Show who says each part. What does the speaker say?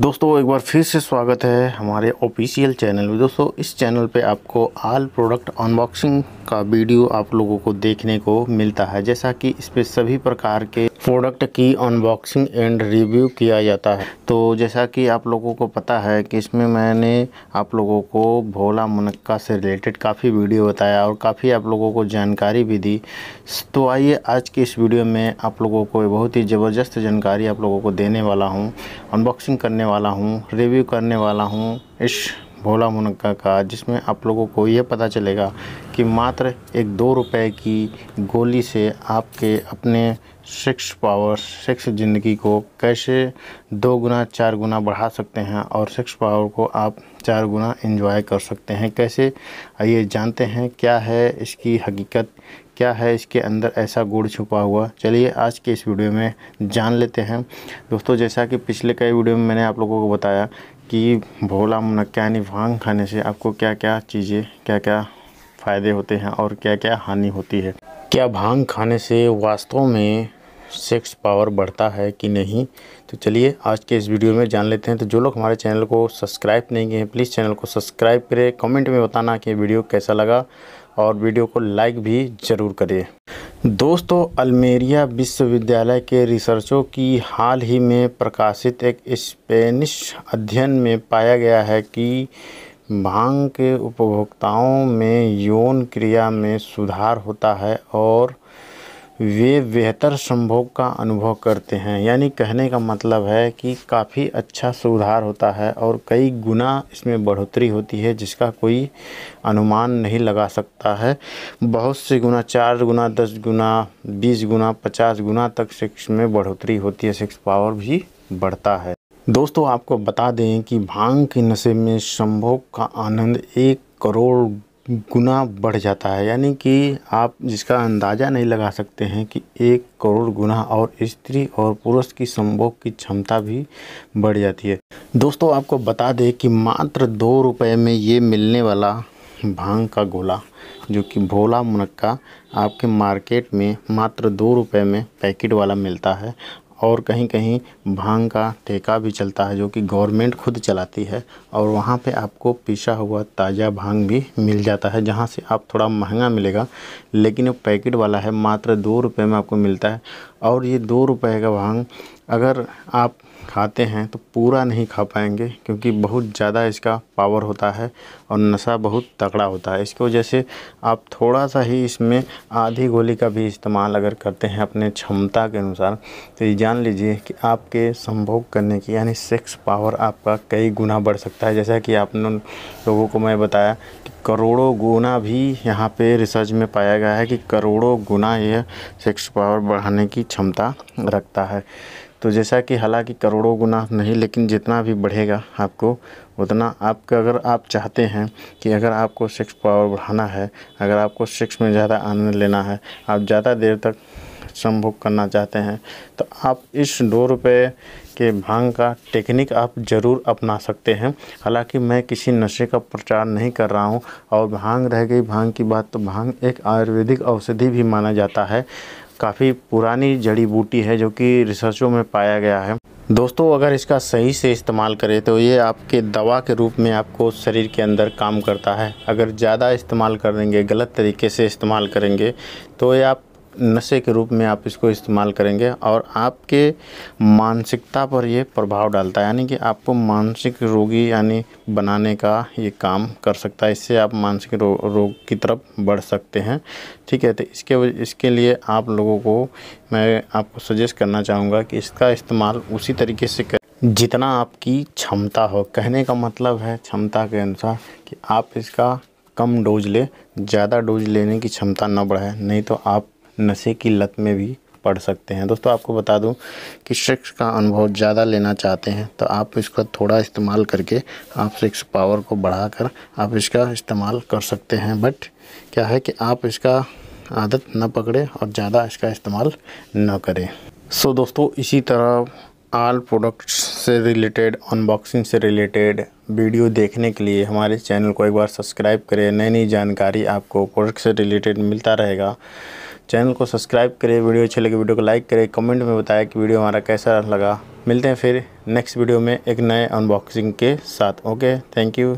Speaker 1: दोस्तों एक बार फिर से स्वागत है हमारे ऑफिशियल चैनल में दोस्तों इस चैनल पे आपको आल प्रोडक्ट अनबॉक्सिंग का वीडियो आप लोगों को देखने को मिलता है जैसा कि इस पर सभी प्रकार के प्रोडक्ट की अनबॉक्सिंग एंड रिव्यू किया जाता है तो जैसा कि आप लोगों को पता है कि इसमें मैंने आप लोगों को भोला मुनक्का से रिलेटेड काफ़ी वीडियो बताया और काफ़ी आप लोगों को जानकारी भी दी तो आइए आज की इस वीडियो में आप लोगों को बहुत ही ज़बरदस्त जानकारी आप लोगों को देने वाला हूँ अनबॉक्सिंग करने वाला हूँ रिव्यू करने वाला हूँ इस भोला मुनक्का का जिसमें आप लोगों को ये पता चलेगा कि मात्र एक दो रुपए की गोली से आपके अपने सिक्स पावर सिक्स ज़िंदगी को कैसे दो गुना चार गुना बढ़ा सकते हैं और सिक्स पावर को आप चार गुना इंजॉय कर सकते हैं कैसे आइए जानते हैं क्या है इसकी हकीकत क्या है इसके अंदर ऐसा गुड़ छुपा हुआ चलिए आज के इस वीडियो में जान लेते हैं दोस्तों जैसा कि पिछले कई वीडियो में मैंने आप लोगों को बताया कि भोला यानी भांग खाने से आपको क्या क्या चीज़ें क्या क्या फ़ायदे होते हैं और क्या क्या हानि होती है क्या भांग खाने से वास्तव में सेक्स पावर बढ़ता है कि नहीं तो चलिए आज के इस वीडियो में जान लेते हैं तो जो लोग हमारे चैनल को सब्सक्राइब नहीं किए हैं प्लीज़ चैनल को सब्सक्राइब करें कमेंट में बताना कि वीडियो कैसा लगा और वीडियो को लाइक भी ज़रूर करें दोस्तों अल्मेरिया विश्वविद्यालय के रिसर्चों की हाल ही में प्रकाशित एक स्पेनिश अध्ययन में पाया गया है कि भांग के उपभोक्ताओं में यौन क्रिया में सुधार होता है और वे बेहतर संभोग का अनुभव करते हैं यानी कहने का मतलब है कि काफ़ी अच्छा सुधार होता है और कई गुना इसमें बढ़ोतरी होती है जिसका कोई अनुमान नहीं लगा सकता है बहुत से गुना चार गुना दस गुना बीस गुना पचास गुना तक सेक्स में बढ़ोतरी होती है सेक्स पावर भी बढ़ता है दोस्तों आपको बता दें कि भांग के नशे में संभोग का आनंद एक करोड़ गुना बढ़ जाता है यानी कि आप जिसका अंदाज़ा नहीं लगा सकते हैं कि एक करोड़ गुना और स्त्री और पुरुष की संभोग की क्षमता भी बढ़ जाती है दोस्तों आपको बता दें कि मात्र दो रुपये में ये मिलने वाला भांग का गोला जो कि भोला मुनक्का आपके मार्केट में मात्र दो रुपये में पैकेट वाला मिलता है और कहीं कहीं भांग का ठेका भी चलता है जो कि गवर्नमेंट खुद चलाती है और वहाँ पे आपको पिसा हुआ ताज़ा भांग भी मिल जाता है जहाँ से आप थोड़ा महंगा मिलेगा लेकिन वो पैकेट वाला है मात्र दो रुपये में आपको मिलता है और ये दो रुपए का भांग अगर आप खाते हैं तो पूरा नहीं खा पाएंगे क्योंकि बहुत ज़्यादा इसका पावर होता है और नशा बहुत तगड़ा होता है इसकी वजह से आप थोड़ा सा ही इसमें आधी गोली का भी इस्तेमाल अगर करते हैं अपने क्षमता के अनुसार तो ये जान लीजिए कि आपके संभोग करने की यानी सेक्स पावर आपका कई गुना बढ़ सकता है जैसा कि आपने लोगों को मैं बताया कि करोड़ों गुना भी यहाँ पे रिसर्च में पाया गया है कि करोड़ों गुना यह सेक्स पावर बढ़ाने की क्षमता रखता है तो जैसा कि हालांकि करोड़ों गुना नहीं लेकिन जितना भी बढ़ेगा आपको उतना आपका अगर आप चाहते हैं कि अगर आपको सेक्स पावर बढ़ाना है अगर आपको सेक्स में ज़्यादा आनंद लेना है आप ज़्यादा देर तक संभोग करना चाहते हैं तो आप इस डोर पे के भांग का टेक्निक आप ज़रूर अपना सकते हैं हालांकि मैं किसी नशे का प्रचार नहीं कर रहा हूं और भांग रह गई भांग की बात तो भांग एक आयुर्वेदिक औषधि भी माना जाता है काफ़ी पुरानी जड़ी बूटी है जो कि रिसर्चों में पाया गया है दोस्तों अगर इसका सही से इस्तेमाल करें तो ये आपके दवा के रूप में आपको शरीर के अंदर काम करता है अगर ज़्यादा इस्तेमाल करेंगे गलत तरीके से इस्तेमाल करेंगे तो ये आप नशे के रूप में आप इसको इस्तेमाल करेंगे और आपके मानसिकता पर ये प्रभाव डालता है यानी कि आपको मानसिक रोगी यानी बनाने का ये काम कर सकता है इससे आप मानसिक रो, रोग की तरफ बढ़ सकते हैं ठीक है तो इसके इसके लिए आप लोगों को मैं आपको सजेस्ट करना चाहूँगा कि इसका इस्तेमाल उसी तरीके से कर जितना आपकी क्षमता हो कहने का मतलब है क्षमता के अनुसार कि आप इसका कम डोज लें ज़्यादा डोज लेने की क्षमता न बढ़ाए नहीं तो आप नशे की लत में भी पढ़ सकते हैं दोस्तों आपको बता दूं कि शिक्ष का अनुभव ज़्यादा लेना चाहते हैं तो आप इसका थोड़ा इस्तेमाल करके आप सिक्स पावर को बढ़ाकर आप इसका इस्तेमाल कर सकते हैं बट क्या है कि आप इसका आदत न पकड़ें और ज़्यादा इसका इस्तेमाल न करें सो so, दोस्तों इसी तरह आल प्रोडक्ट्स से रिलेटेड अनबॉक्सिंग से रिलेटेड वीडियो देखने के लिए हमारे चैनल को एक बार सब्सक्राइब करें नई नई जानकारी आपको प्रोडक्ट से रिलेटेड मिलता रहेगा चैनल को सब्सक्राइब करें वीडियो अच्छी लगे वीडियो को लाइक करें कमेंट में बताएं कि वीडियो हमारा कैसा लगा मिलते हैं फिर नेक्स्ट वीडियो में एक नए अनबॉक्सिंग के साथ ओके थैंक यू